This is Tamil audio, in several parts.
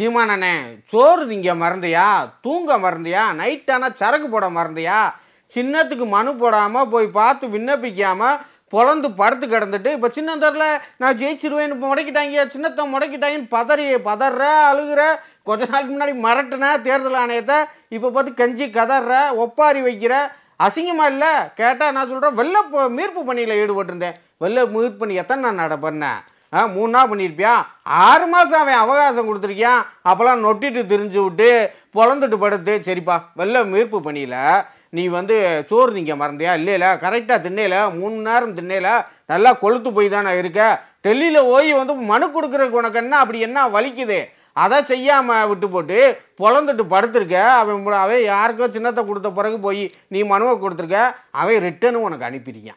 சீமான் சோறு திங்க மறந்தியா தூங்க மறந்தியா நைட்டானா சரக்கு போட மறந்தியா சின்னத்துக்கு மனு போடாமல் போய் பார்த்து விண்ணப்பிக்காமல் பொழந்து படுத்து கிடந்துட்டு இப்போ சின்னந்தரில் நான் ஜெயிச்சிருவேன் இப்போ முடக்கிட்டாங்க சின்னத்தை முடக்கிட்டாங்கன்னு பதறிய பதற அழுகிற கொஞ்ச நாளுக்கு முன்னாடி மிரட்டுன தேர்தல் ஆணையத்தை இப்போ பார்த்து கஞ்சி கதற ஒப்பாரி வைக்கிற அசிங்கமாக இல்லை கேட்டால் நான் சொல்கிறேன் வெள்ள மீட்பு பணியில் ஈடுபட்டிருந்தேன் வெள்ள மீட்பு பண்ணி எத்தனை நான் பண்ணேன் ஆ மூணு நாள் பண்ணியிருப்பியா ஆறு மாதம் அவன் அவகாசம் கொடுத்துருக்கியான் அப்போல்லாம் நொட்டிட்டு திரிஞ்சு விட்டு பிறந்துட்டு படுத்து சரிப்பா வெள்ள மீட்பு பண்ணியில் நீ வந்து சோறு நீங்க மறந்தியா இல்லையில கரெக்டாக திண்ணையில் மூணு நேரம் திண்ணையில் நல்லா கொளுத்து போய் தானே இருக்க டெல்லியில் போய் வந்து மனு கொடுக்குறதுக்கு உனக்கு என்ன அப்படி என்ன வலிக்குது அதை செய்யாமல் விட்டு போட்டு பொழந்துட்டு படுத்திருக்க அவன் அவன் யாருக்கோ சின்னத்தை கொடுத்த பிறகு போய் நீ மனுவை கொடுத்துருக்க அவன் ரிட்டர்னு உனக்கு அனுப்பிடுங்க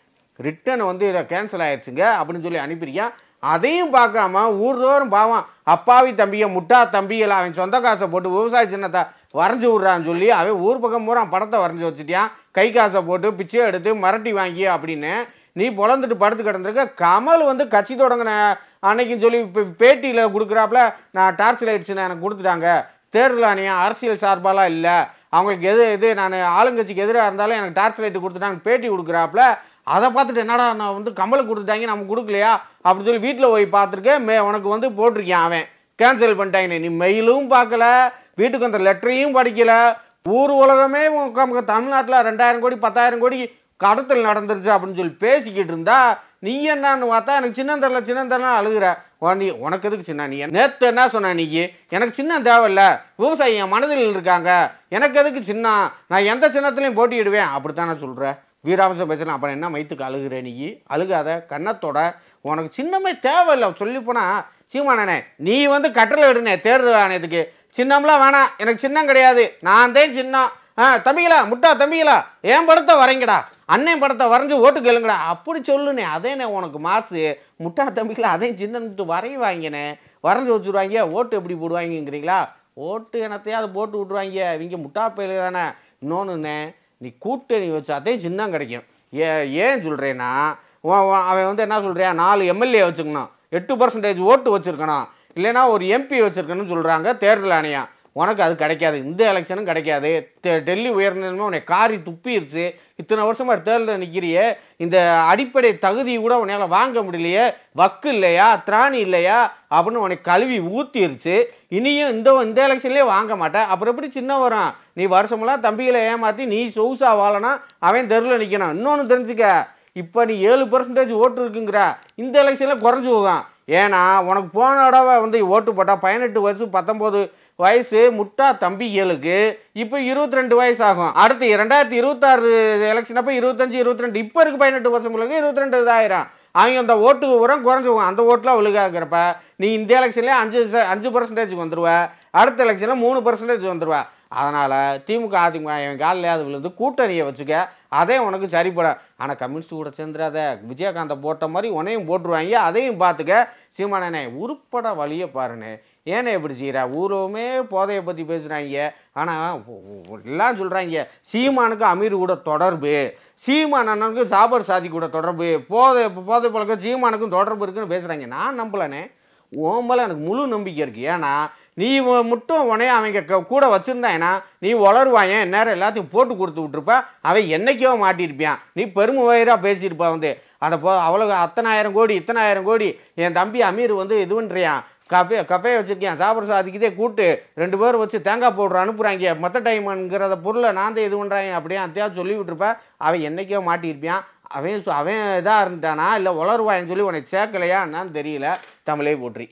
ரிட்டர்ன் வந்து இதை கேன்சல் ஆயிடுச்சுங்க அப்படின்னு சொல்லி அனுப்பியிருக்கான் அதையும் பார்க்காம ஊர்தோறும் பாவம் அப்பாவி தம்பியை முட்டா தம்பியில் அவன் சொந்த காசை போட்டு விவசாய சின்னத்தை வரைஞ்சி விட்றான்னு சொல்லி அவன் ஊர் பக்கம் பூரா படத்தை வரைஞ்சி வச்சுட்டியான் கை காசை போட்டு பிச்சை எடுத்து மரட்டி வாங்கி அப்படின்னு நீ பொழந்துட்டு படுத்து கிடந்திருக்க கமல் வந்து கட்சி தொடங்கின அன்னைக்குன்னு சொல்லி இப்போ பேட்டியில் கொடுக்குறாப்புல நான் டார்ச் லைட்ஸ் எனக்கு கொடுத்துட்டாங்க தேர்தல் ஆணையம் அரசியல் சார்பாலாம் இல்லை அவங்களுக்கு எது எது நான் ஆளுங்கட்சிக்கு எதிராக இருந்தாலும் எனக்கு டார்ச் லைட்டு கொடுத்துட்டாங்க பேட்டி கொடுக்குறாப்புல அதை பார்த்துட்டு என்னடா நான் வந்து கம்பலுக்கு கொடுத்துட்டாங்க நம்ம கொடுக்கலையா அப்படின்னு சொல்லி வீட்டில் போய் பார்த்துருக்கேன் மே உனக்கு வந்து போட்டிருக்கேன் அவன் கேன்சல் பண்ணிட்டாங்க நீ மெயிலும் பார்க்கல வீட்டுக்கு வந்த லெட்டரையும் படிக்கலை ஊர் உலகமே தமிழ்நாட்டில் ரெண்டாயிரம் கோடி பத்தாயிரம் கோடி கடத்தல் நடந்துருச்சு அப்படின்னு சொல்லி பேசிக்கிட்டு இருந்தா நீ என்னன்னு பார்த்தா எனக்கு சின்ன தரல சின்ன தெரில அழுகுற நீ உனக்கு எதுக்கு சின்ன நீ நேற்று என்ன சொன்ன நீ எனக்கு சின்ன தேவையில்ல விவசாயி என் மனதில் இருக்காங்க எனக்கு எதுக்கு சின்ன நான் எந்த சின்னத்துலையும் போட்டிடுவேன் அப்படித்தான் நான் சொல்கிறேன் வீராவசம் பேசுகிறேன் அப்புறம் என்ன மைத்துக்கு அழுகிற நீ அழுகாத கன்னத்தோட உனக்கு சின்னமே தேவையில்லை போனால் சீமானே நீ வந்து கட்டளை விடுனே தேர்தல் ஆணையத்துக்கு சின்னம்லாம் வேணாம் எனக்கு சின்னம் கிடையாது நான் தான் சின்னம் ஆ தம்பிகளா முட்டா தம்பிகளா என் படத்தை வரைங்கடா அண்ணன் படத்தை வரைஞ்சி ஓட்டு கேளுங்கடா அப்படி சொல்லுனே அதேண்ணே உனக்கு மாசு முட்டா தம்பிகளை அதையும் சின்னம் வரைவாங்கண்ணே வரைஞ்சி வச்சுருவாங்க ஓட்டு எப்படி போடுவாங்கங்கிறீங்களா ஓட்டு எனத்தையாவது போட்டு விட்ருவாங்க இவங்க முட்டா பயில தானே இன்னொன்றுண்ணே நீ கூட்டணி வச்சாதே சின்னம் கிடைக்கும் ஏ ஏன் சொல்கிறேன்னா அவன் வந்து என்ன சொல்கிறான் நாலு எம்எல்ஏ வச்சுக்கணும் எட்டு பர்சன்டேஜ் ஓட்டு வச்சுருக்கணும் இல்லைன்னா ஒரு எம்பி வச்சுருக்கணும்னு சொல்கிறாங்க தேர்தல் ஆணையம் உனக்கு அது கிடைக்காது இந்த எலெக்ஷனும் கிடைக்காது டெல்லி உயர்நிலைமை உனக்கு காரி துப்பிடுச்சு இத்தனை வருஷமாக தேர்தலில் நிற்கிறிய இந்த அடிப்படை தகுதி கூட உன்னால் வாங்க முடியலையே வக்கு இல்லையா திராணி இல்லையா அப்படின்னு உனக்கு கழுவி ஊற்றிருச்சு இனியும் இந்த இந்த எலெக்ஷன்லேயே வாங்க மாட்டேன் அப்புறம் எப்படி சின்ன வரும் நீ வருஷமெல்லாம் தம்பிகளை ஏமாற்றி நீ சொகுசா வாழனா அவன் தெருவில் நிற்கணும் இன்னொன்று தெரிஞ்சுக்க இப்போ நீ ஏழு பர்சன்டேஜ் ஓட்டு இருக்குங்கிற இந்த எலெக்ஷனில் குறைஞ்சி போவான் ஏன்னா உனக்கு போன தடவை வந்து ஓட்டு போட்டால் பதினெட்டு வருஷம் பத்தொம்போது வயசு முட்டா தம்பி ஏழுக்கு இப்போ இருபத்தி ரெண்டு வயசு ஆகும் அடுத்து இரண்டாயிரத்தி இருபத்தாறு எலெக்ஷன் அப்போ இருபத்தஞ்சு இருபத்தி ரெண்டு இப்போ இருக்கு பதினெட்டு வருஷங்களுக்கு இருபத்தி ரெண்டு இதாயிரம் அவங்க அந்த ஓட்டுக்கு உரம் குறைஞ்சி அந்த ஓட்டுலாம் விழுகாங்கிறப்ப நீ இந்த எலெக்ஷன்லேயே அஞ்சு அஞ்சு பர்சன்டேஜ் வந்துடுவ அடுத்த எலெக்ஷனில் மூணு பர்சன்டேஜ் வந்துடுவேன் அதனால் திமுக அதிமுக என் அது விழுந்து கூட்டணியை வச்சுக்க அதே உனக்கு சரிப்பட ஆனால் கம்யூனிஸ்ட் கூட சேர்ந்துடாத விஜயகாந்தை போட்ட மாதிரி உனையும் போட்டுருவாங்க அதையும் பார்த்துக்க சீமானே உருப்பட வழியை பாருன்னு ஏன்னா இப்படி செய்கிறா ஊரவுமே போதையை பற்றி பேசுகிறாங்க ஆனால் எல்லாம் சொல்கிறாங்க சீமானுக்கு அமீர் கூட தொடர்பு சீமான் அண்ணனுக்கும் சாபர் சாதி கூட தொடர்பு போதை போதை பழக்கம் சீமானுக்கும் தொடர்பு இருக்குன்னு பேசுகிறாங்க நான் நம்பலனே ஓம்பல எனக்கு முழு நம்பிக்கை இருக்குது ஏன்னா நீ மட்டும் உடனே அவங்க கூட வச்சுருந்தாங்கன்னா நீ என் நேரம் எல்லாத்தையும் போட்டு கொடுத்து விட்ருப்ப அவன் என்னைக்கோ மாட்டியிருப்பான் நீ பெருமை வயிறாக பேசியிருப்பா வந்து அந்த போ அவ்வளோ அத்தனாயிரம் கோடி இத்தனாயிரம் கோடி என் தம்பி அமீர் வந்து இது பண்ணுறியான் கஃபே கஃபே வச்சுருக்கேன் சாப்பிட்ற சாதிக்குதே கூப்பிட்டு ரெண்டு பேர் வச்சு தேங்காய் பவுடர் அனுப்புகிறாங்க மற்ற டைமுங்கிறத பொருளை நான் தான் இது பண்ணுறாங்க அப்படியே அத்தையா விட்டுருப்பேன் அவன் என்றைக்கோ மாட்டியிருப்பான் அவன் அவன் இதாக இருந்துட்டானா இல்லை உளருவாயன்னு சொல்லி உனக்கு சேர்க்கலையா என்னான்னு தெரியல தமிழே போற்றி